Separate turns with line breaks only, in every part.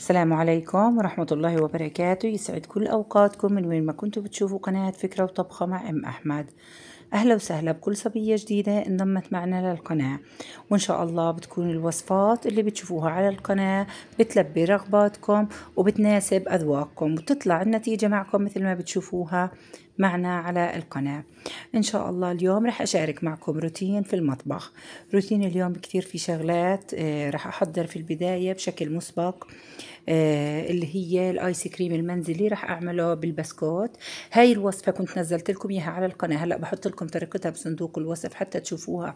السلام عليكم ورحمة الله وبركاته يسعد كل أوقاتكم من وين ما كنتوا بتشوفوا قناة فكرة وطبخة مع أم أحمد أهلا وسهلا بكل صبية جديدة انضمت معنا للقناة وإن شاء الله بتكون الوصفات اللي بتشوفوها على القناة بتلبي رغباتكم وبتناسب أذواقكم وبتطلع النتيجة معكم مثل ما بتشوفوها معنا على القناة إن شاء الله اليوم رح أشارك معكم روتين في المطبخ روتين اليوم كتير في شغلات آه، رح أحضر في البداية بشكل مسبق آه، اللي هي الايس كريم المنزلي رح اعمله بالبسكوت هاي الوصفه كنت نزلت لكم اياها على القناه هلا بحط لكم طريقتها بصندوق الوصف حتى تشوفوها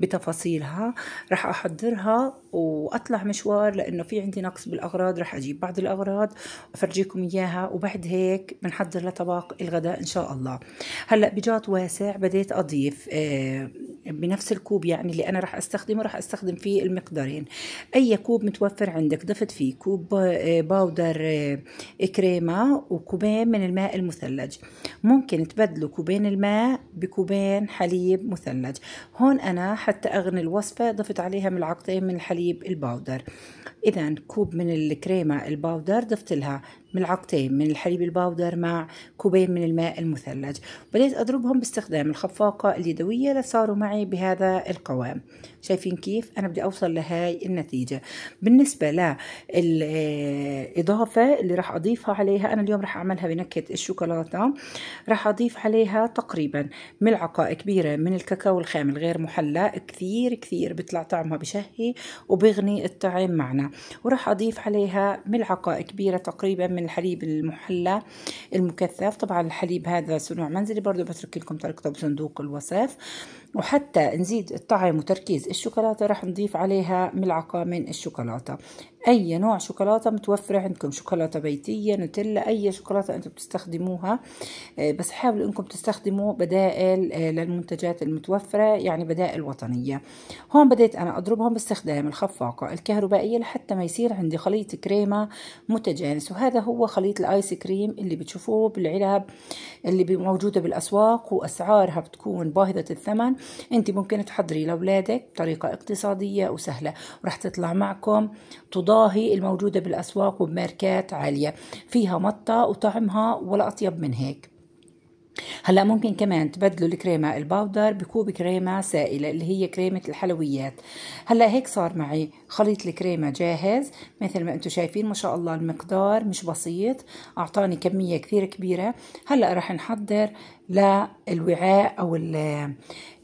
بتفاصيلها رح احضرها واطلع مشوار لانه في عندي نقص بالاغراض رح اجيب بعض الاغراض أفرجيكم اياها وبعد هيك بنحضر لطبق الغداء ان شاء شاء الله هلا بجات واسع بديت اضيف آه، بنفس الكوب يعني اللي انا راح استخدمه راح استخدم فيه المقدارين اي كوب متوفر عندك ضفت فيه كوب آه، باودر آه، كريمه وكوبين من الماء المثلج ممكن تبدلوا كوبين الماء بكوبين حليب مثلج هون انا حتى اغني الوصفه ضفت عليها ملعقتين من الحليب الباودر اذا كوب من الكريمه الباودر ضفت لها ملعقتين من الحليب الباودر مع كوبين من الماء المثلج بديت أضربهم باستخدام الخفاقة اليدوية لصاروا معي بهذا القوام شايفين كيف انا بدي اوصل لهاي النتيجه بالنسبه للاضافه اللي راح اضيفها عليها انا اليوم راح اعملها بنكهه الشوكولاته راح اضيف عليها تقريبا ملعقه كبيره من الكاكاو الخام الغير محلى كثير كثير بيطلع طعمها بشهي وبغني الطعم معنا وراح اضيف عليها ملعقه كبيره تقريبا من الحليب المحلى المكثف طبعا الحليب هذا صنوع منزلي برضو بترك لكم طريقته بصندوق الوصف وحتى نزيد الطعم وتركيز الشوكولاتة رح نضيف عليها ملعقة من الشوكولاتة اي نوع شوكولاته متوفره عندكم شوكولاته بيتيه نوتيلا اي شوكولاته انتم بتستخدموها آه، بس حاولوا انكم تستخدموا بدائل آه، للمنتجات المتوفره يعني بدائل وطنيه هون بديت انا اضربهم باستخدام الخفاقه الكهربائيه لحتى ما يصير عندي خليط كريمه متجانس وهذا هو خليط الايس كريم اللي بتشوفوه بالعلب اللي موجوده بالاسواق واسعارها بتكون باهظه الثمن انت ممكن تحضري لاولادك بطريقه اقتصاديه وسهله وراح تطلع معكم تضاف الضاهي الموجودة بالأسواق وبماركات عالية فيها مطة وطعمها ولا أطيب من هيك هلا ممكن كمان تبدلوا الكريمه الباودر بكوب كريمه سائله اللي هي كريمه الحلويات هلا هيك صار معي خليط الكريمه جاهز مثل ما انتم شايفين ما شاء الله المقدار مش بسيط اعطاني كميه كثير كبيره هلا راح نحضر للوعاء او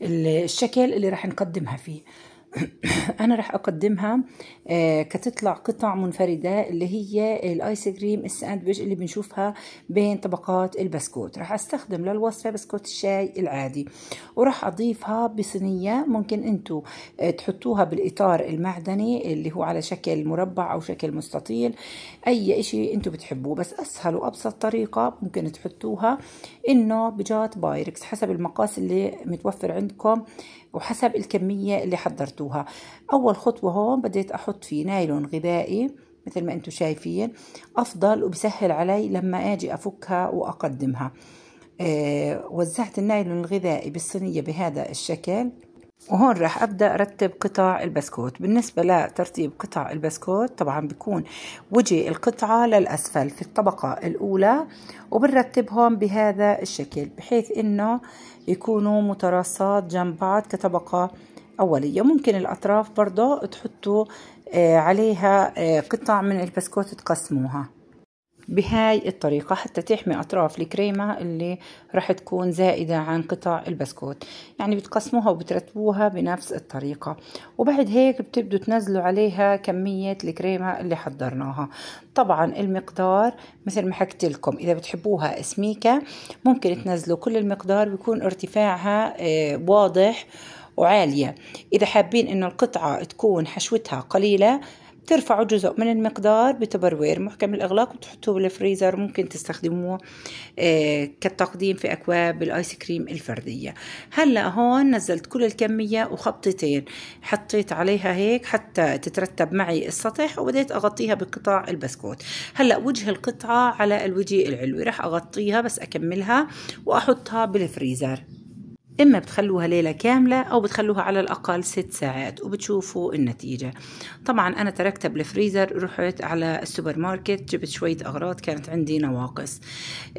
الشكل اللي راح نقدمها فيه انا راح اقدمها آه، كتطلع قطع منفرده اللي هي الايس كريم الساندويتش اللي بنشوفها بين طبقات البسكوت راح استخدم للوصفه بسكوت الشاي العادي وراح اضيفها بصينيه ممكن انتو آه، تحطوها بالاطار المعدني اللي هو على شكل مربع او شكل مستطيل اي اشي انتو بتحبوه بس اسهل وابسط طريقه ممكن تحطوها انه بجات بايركس حسب المقاس اللي متوفر عندكم وحسب الكمية اللي حضرتوها أول خطوة هون بديت أحط فيه نايلون غذائي مثل ما انتم شايفين أفضل وبسهل علي لما أجي أفكها وأقدمها آه وزعت النايلون الغذائي بالصينية بهذا الشكل وهون راح أبدأ ارتب قطع البسكوت بالنسبة لترتيب قطع البسكوت طبعا بيكون وجه القطعة للأسفل في الطبقة الأولى وبنرتبهم بهذا الشكل بحيث أنه يكونوا متراصات جنب بعض كطبقة أولية ممكن الأطراف برضه تحطوا آه، عليها آه، قطع من البسكوت تقسموها بهاي الطريقة حتى تحمي أطراف الكريمة اللي راح تكون زائدة عن قطع البسكوت يعني بتقسموها وبترتبوها بنفس الطريقة وبعد هيك بتبدوا تنزلوا عليها كمية الكريمة اللي حضرناها طبعا المقدار مثل ما حكت لكم إذا بتحبوها سميكة ممكن تنزلوا كل المقدار بيكون ارتفاعها آه، واضح وعالية إذا حابين إنه القطعة تكون حشوتها قليلة ترفعوا جزء من المقدار بتبروير محكم الإغلاق وتحطوه بالفريزر ممكن تستخدموه آه، كالتقديم في أكواب الآيس كريم الفردية هلأ هون نزلت كل الكمية وخبطتين حطيت عليها هيك حتى تترتب معي السطح وبديت أغطيها بقطع البسكوت هلأ وجه القطعة على الوجه العلوي راح أغطيها بس أكملها وأحطها بالفريزر إما بتخلوها ليلة كاملة أو بتخلوها على الأقل ست ساعات وبتشوفوا النتيجة طبعا أنا تركتها بالفريزر رحت على السوبر ماركت جبت شوية أغراض كانت عندي نواقص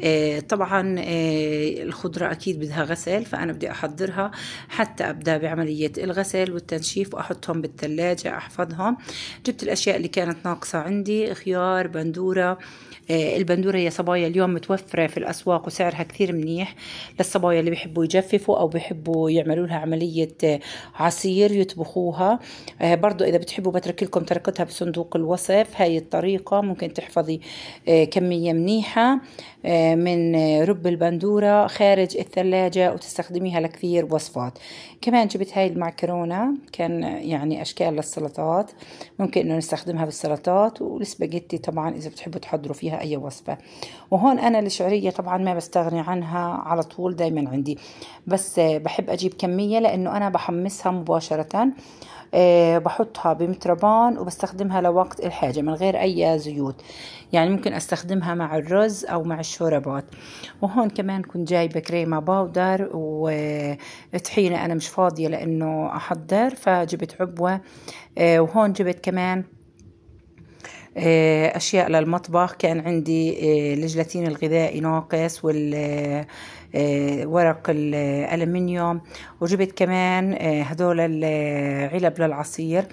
آه، طبعا آه، الخضرة أكيد بدها غسل فأنا بدي أحضرها حتى أبدأ بعملية الغسل والتنشيف وأحطهم بالثلاجة أحفظهم جبت الأشياء اللي كانت ناقصة عندي خيار بندورة آه، البندورة يا صبايا اليوم متوفرة في الأسواق وسعرها كثير منيح للصبايا اللي بيحبوا يجففوا أو بيحبوا يعملوا لها عملية عصير يطبخوها آه، برضو إذا بتحبوا بترك لكم تركتها بصندوق الوصف هاي الطريقة ممكن تحفظي آه، كمية منيحة آه، من رب البندورة خارج الثلاجة وتستخدميها لكثير وصفات كمان جبت هاي المعكرونة كان يعني أشكال للسلطات ممكن إنه نستخدمها بالسلطات والسباجيتي طبعا إذا بتحبوا تحضروا فيها أي وصفة وهون أنا الشعرية طبعا ما بستغني عنها على طول دايما عندي بس بحب أجيب كمية لأنه أنا بحمصها مباشرة آه، بحطها بمتربان وبستخدمها لوقت الحاجة من غير أي زيوت يعني ممكن أستخدمها مع الرز أو مع الشوربات وهون كمان كنت جايبة كريمة باودر وطحينة أنا مش فاضية لأنه أحضر فجبت عبوة آه، وهون جبت كمان آه، أشياء للمطبخ كان عندي الجلاتين آه، الغذائي ناقص والورق آه، الألمنيوم وجبت كمان هدول العلب للعصير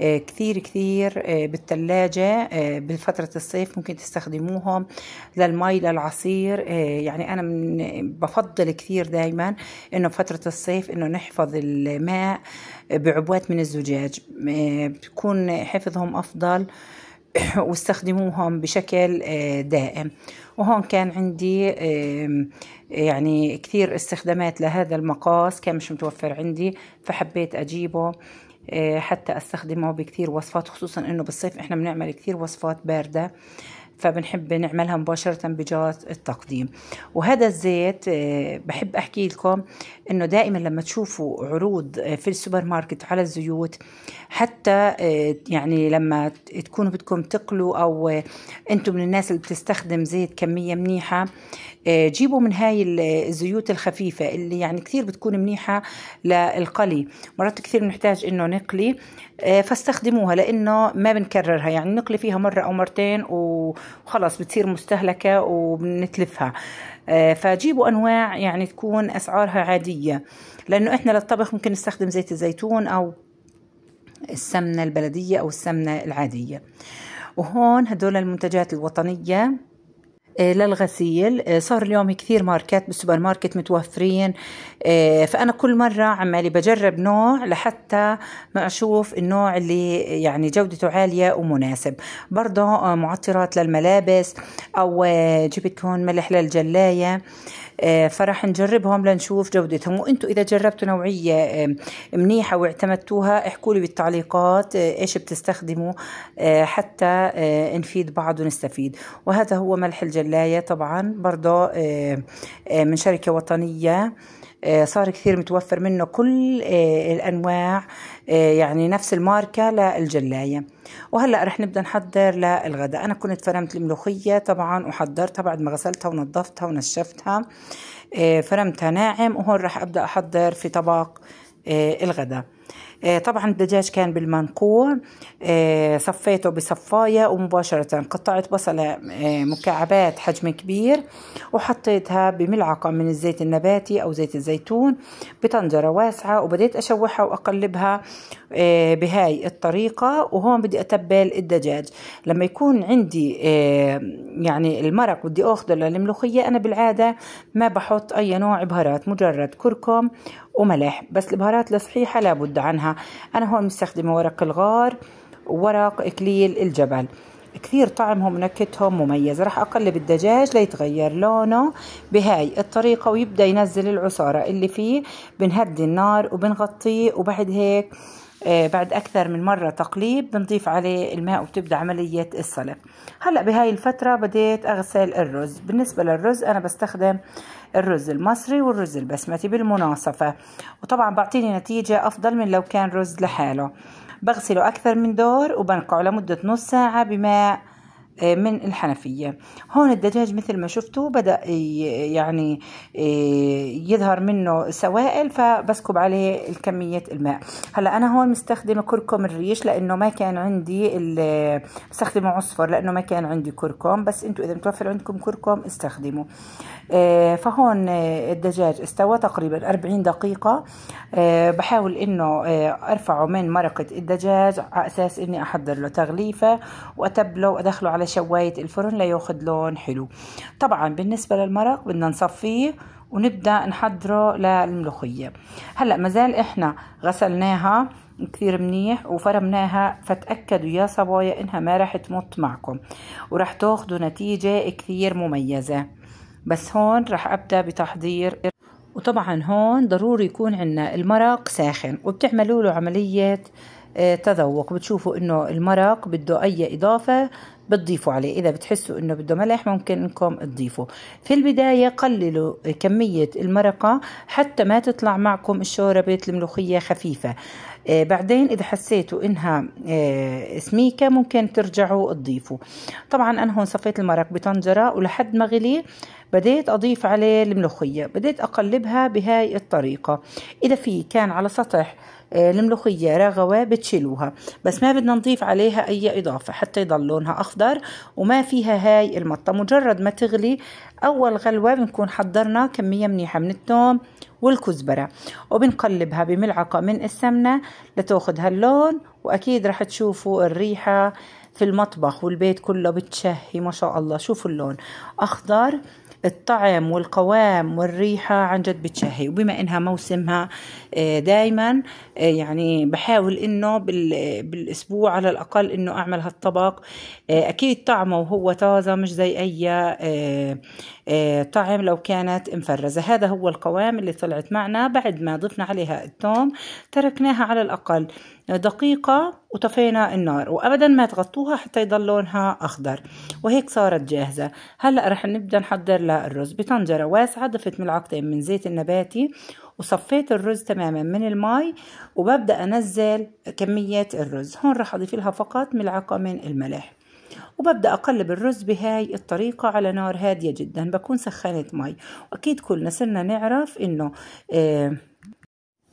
كثير كثير بالثلاجة بفترة الصيف ممكن تستخدموهم للمي للعصير يعني أنا من بفضل كثير دايما إنه بفترة الصيف إنه نحفظ الماء بعبوات من الزجاج بيكون حفظهم أفضل واستخدموهم بشكل آه، دائم وهون كان عندي يعني كثير استخدامات لهذا المقاس كان مش متوفر عندي فحبيت أجيبه آه، حتى استخدمه بكثير وصفات خصوصا انه بالصيف احنا بنعمل كثير وصفات باردة فبنحب نعملها مباشرة بجارة التقديم وهذا الزيت آه، بحب أحكي لكم أنه دائما لما تشوفوا عروض آه، في السوبر ماركت على الزيوت حتى آه، يعني لما تكونوا بدكم تقلوا أو أنتم من الناس اللي بتستخدم زيت كمية منيحة جيبوا من هاي الزيوت الخفيفة اللي يعني كثير بتكون منيحة للقلي مرات كثير بنحتاج أنه نقلي آه، فاستخدموها لانه ما بنكررها يعني نقلي فيها مره او مرتين وخلص بتصير مستهلكه وبنتلفها آه، فجيبوا انواع يعني تكون اسعارها عاديه لانه احنا للطبخ ممكن نستخدم زيت الزيتون او السمنه البلديه او السمنه العاديه وهون هدول المنتجات الوطنيه آه، للغسيل آه، صار اليوم كثير ماركات بالسوبر ماركت متوفرين آه، فأنا كل مرة عمالي بجرب نوع لحتى ما أشوف النوع اللي يعني جودته عالية ومناسب برضه معطرات للملابس أو جبت هون ملح للجلاية فرح نجربهم لنشوف جودتهم وانتم اذا جربتوا نوعيه منيحه واعتمدتوها احكوا لي بالتعليقات آه، ايش بتستخدموا آه، حتى آه، نفيد بعض ونستفيد وهذا هو ملح الجلايه طبعا برضه من شركه وطنيه آه، صار كثير متوفر منه كل آه، الانواع آه، يعني نفس الماركه للجلايه وهلا رح نبدا نحضر للغداء انا كنت فرمت الملوخيه طبعا وحضرتها بعد ما غسلتها ونظفتها ونشفتها فرمتها ناعم وهون رح ابدا احضر في طبق الغداء آه، طبعا الدجاج كان بالمنقوع آه، صفيته بصفاية ومباشرة قطعت بصلة آه، مكعبات حجم كبير وحطيتها بملعقة من الزيت النباتي أو زيت الزيتون بطنجرة واسعة وبديت أشوحها وأقلبها بهاي الطريقة وهون بدي أتبل الدجاج لما يكون عندي يعني المرق بدي أخذه للملوخية أنا بالعادة ما بحط أي نوع بهارات مجرد كركم وملح بس البهارات الصحيحة لابد عنها أنا هون مستخدمة ورق الغار وورق إكليل الجبل كثير طعمهم ونكتهم مميز راح اقلب الدجاج ليتغير لونه بهاي الطريقه ويبدا ينزل العصاره اللي فيه بنهدي النار وبنغطيه وبعد هيك آه، بعد أكثر من مرة تقليب بنضيف عليه الماء وبتبدأ عملية الصلب هلأ بهاي الفترة بديت أغسل الرز بالنسبة للرز أنا بستخدم الرز المصري والرز البسمتي بالمناصفة وطبعا بعطيني نتيجة أفضل من لو كان رز لحاله بغسله أكثر من دور وبنقعه لمدة نص ساعة بماء آه، من الحنفية هون الدجاج مثل ما شفتوا بدأ يعني آه، يظهر منه سوائل فبسكب عليه الكمية الماء هلا أنا هون مستخدمة كركم الريش لأنه ما كان عندي مستخدمة عصفر لأنه ما كان عندي كركم بس أنتوا إذا متوفر عندكم كركم استخدموا آه، فهون آه، الدجاج استوى تقريبا 40 دقيقة آه، بحاول انه ارفعه من مرقة الدجاج على اساس اني احضر له تغليفة واتبله وادخله على شواية الفرن لياخذ لون حلو طبعا بالنسبة للمرق بدنا نصفيه ونبدأ نحضره للملوخية هلأ مازال احنا غسلناها كثير منيح وفرمناها فتأكدوا يا صبايا انها ما راح تمط معكم وراح تاخدوا نتيجة كثير مميزة بس هون رح أبدأ بتحضير وطبعا هون ضروري يكون عندنا المرق ساخن وبتعملوا له عملية آه، تذوق بتشوفوا انه المرق بده اي اضافة بتضيفوا عليه اذا بتحسوا انه بده ملح ممكن انكم تضيفوا في البداية قللوا كمية المرقة حتى ما تطلع معكم الشوربة الملوخية خفيفة آه، بعدين اذا حسيتوا انها آه، سميكة ممكن ترجعوا تضيفوا طبعا انا هون صفيت المرق بطنجرة ولحد ما غلي بديت أضيف عليه الملوخية بديت أقلبها بهاي الطريقة إذا في كان على سطح آه، الملوخية رغوة بتشيلوها بس ما بدنا نضيف عليها أي إضافة حتى يضل لونها أخضر وما فيها هاي المطة مجرد ما تغلي أول غلوة بنكون حضرنا كمية منيحة من الثوم والكزبرة وبنقلبها بملعقة من السمنة لتأخذ هاللون وأكيد رح تشوفوا الريحة في المطبخ والبيت كله بتشهي ما شاء الله شوفوا اللون أخضر الطعم والقوام والريحة عن جد بتشهي وبما إنها موسمها آه، دايما آه، يعني بحاول إنه بالأسبوع على الأقل إنه أعمل هالطبق آه، أكيد طعمه وهو طازة مش زي أي طعم لو كانت مفرزة هذا هو القوام اللي طلعت معنا بعد ما ضفنا عليها الثوم تركناها على الأقل دقيقة وطفينا النار وأبدا ما تغطوها حتى يضل لونها أخضر وهيك صارت جاهزة هلأ رح نبدأ نحضر للرز بطنجرة واسعة ضفت ملعقتين من زيت النباتي وصفيت الرز تماما من المي وببدأ أنزل كمية الرز هون رح أضيف لها فقط ملعقة من الملح وببدأ أقلب الرز بهاي الطريقة على نار هادية جدا بكون سخنت مي وأكيد كلنا صرنا نعرف إنه آه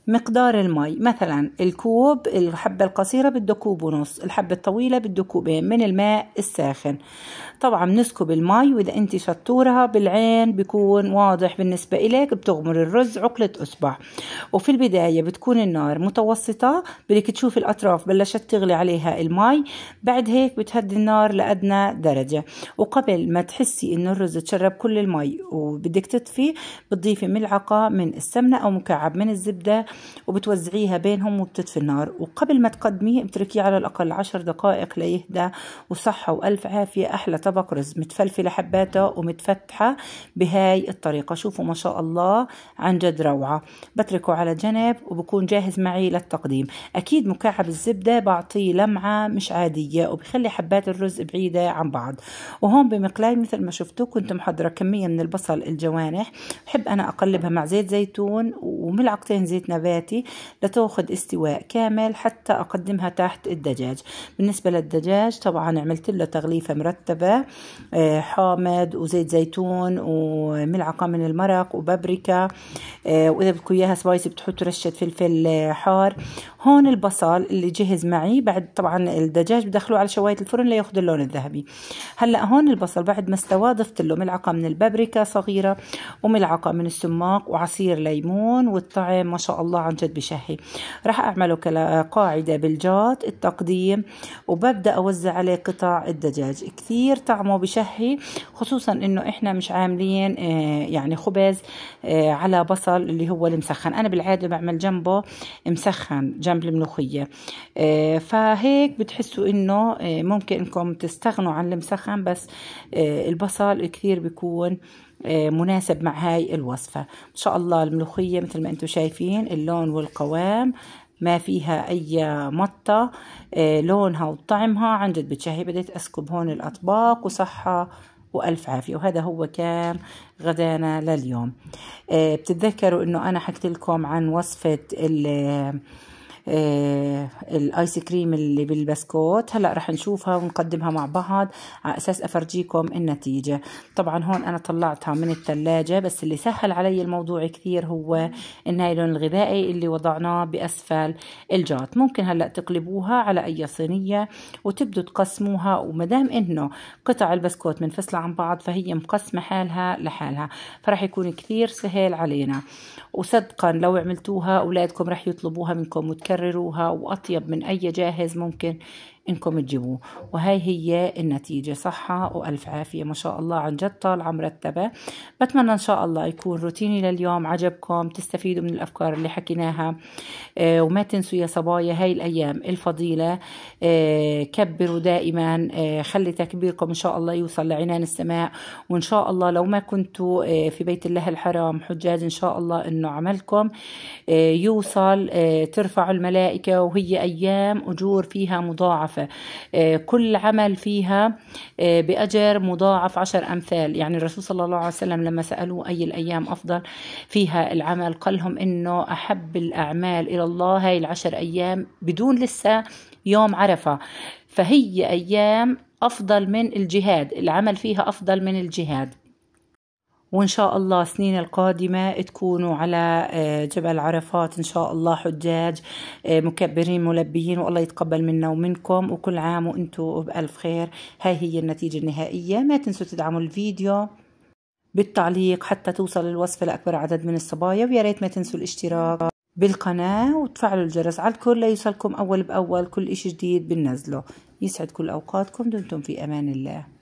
مقدار المي مثلا الكوب الحبة القصيرة بده كوب ونص الحبة الطويلة بده كوبين من الماء الساخن طبعا بنسكب المي وإذا أنت شطورها بالعين بيكون واضح بالنسبة إليك بتغمر الرز عقلة أصبع وفي البداية بتكون النار متوسطة بدك تشوف الأطراف بلشت تغلي عليها المي بعد هيك بتهدي النار لأدنى درجة وقبل ما تحسي إنه الرز تشرب كل المي وبدك تطفي بتضيفي ملعقة من السمنة أو مكعب من الزبدة وبتوزعيها بينهم وبتطفي النار وقبل ما تقدميه اتركيه على الأقل عشر دقائق ليهدى وصحة وألف عافية أحلى طبق رز متفلفلة حباته ومتفتحة بهاي الطريقة شوفوا ما شاء الله عن جد روعة بتركه على جنب وبكون جاهز معي للتقديم أكيد مكعب الزبدة بعطيه لمعة مش عادية وبخلي حبات الرز بعيدة عن بعض وهون بمقلاي مثل ما شفتوا كنت محضرة كمية من البصل الجوانح بحب أنا أقلبها مع زيت زيتون وملعقتين زيت نبات حساباتي لتأخذ استواء كامل حتى أقدمها تحت الدجاج بالنسبة للدجاج طبعا عملت له تغليفة مرتبة آه، حامض وزيت زيتون وملعقة من المرق وبابريكا آه، وإذا بدكم إياها سبايسي بتحطوا رشة فلفل حار هون البصل اللي جهز معي بعد طبعا الدجاج بدخلوه على شواية الفرن لياخذ اللون الذهبي هلا هون البصل بعد ما استوى ضفت له ملعقة من البابريكا صغيرة وملعقة من السماق وعصير ليمون والطعم ما شاء الله الله عن جد بشهي راح أعمله كقاعدة بالجات التقديم وببدأ أوزع عليه قطع الدجاج كثير طعمه بشهي خصوصا إنه إحنا مش عاملين آه، يعني خبز آه، على بصل اللي هو المسخن أنا بالعادة بعمل جنبه مسخن جنب الملوخية آه، فهيك بتحسوا إنه ممكن إنكم تستغنوا عن المسخن بس البصل كثير بيكون آه، مناسب مع هاي الوصفة إن شاء الله الملوخية مثل ما أنتم شايفين اللون والقوام ما فيها أي مطة آه، لونها وطعمها عن جد بتشهي بديت أسكب هون الأطباق وصحة وألف عافية وهذا هو كان غدانا لليوم آه، بتتذكروا أنه أنا حكيت لكم عن وصفة آه، الايس كريم اللي بالبسكوت هلا رح نشوفها ونقدمها مع بعض على اساس افرجيكم النتيجه طبعا هون انا طلعتها من الثلاجه بس اللي سهل علي الموضوع كثير هو النايلون الغذائي اللي وضعناه باسفل الجات ممكن هلا تقلبوها على اي صينيه وتبدوا تقسموها وما دام انه قطع البسكوت منفصله عن بعض فهي مقسمه حالها لحالها فرح يكون كثير سهل علينا وصدقا لو عملتوها اولادكم رح يطلبوها منكم متكرر كرروها وأطيب من أي جاهز ممكن انكم تجيبوه وهي هي النتيجة صحة والف عافية ما شاء الله عن جد طالعة مرتبة بتمنى ان شاء الله يكون روتيني لليوم عجبكم تستفيدوا من الافكار اللي حكيناها آه، وما تنسوا يا صبايا هاي الايام الفضيلة آه، كبروا دائما آه، خلي تكبيركم ان شاء الله يوصل لعنان السماء وان شاء الله لو ما كنتوا في بيت الله الحرام حجاج ان شاء الله انه عملكم يوصل ترفعوا الملائكة وهي ايام اجور فيها مضاعفة مضاعفة آه، كل عمل فيها آه، بأجر مضاعف عشر أمثال يعني الرسول صلى الله عليه وسلم لما سألوه أي الأيام أفضل فيها العمل قال لهم إنه أحب الأعمال إلى الله هاي العشر أيام بدون لسه يوم عرفة فهي أيام أفضل من الجهاد العمل فيها أفضل من الجهاد وإن شاء الله سنين القادمة تكونوا على آه، جبل عرفات إن شاء الله حجاج آه، مكبرين ملبيين والله يتقبل منا ومنكم وكل عام وأنتم بألف خير هاي هي النتيجة النهائية ما تنسوا تدعموا الفيديو بالتعليق حتى توصل الوصفة لأكبر عدد من الصبايا ويا ريت ما تنسوا الاشتراك بالقناة وتفعلوا الجرس على الكل ليوصلكم أول بأول كل إشي جديد بننزله يسعد كل أوقاتكم دمتم في أمان الله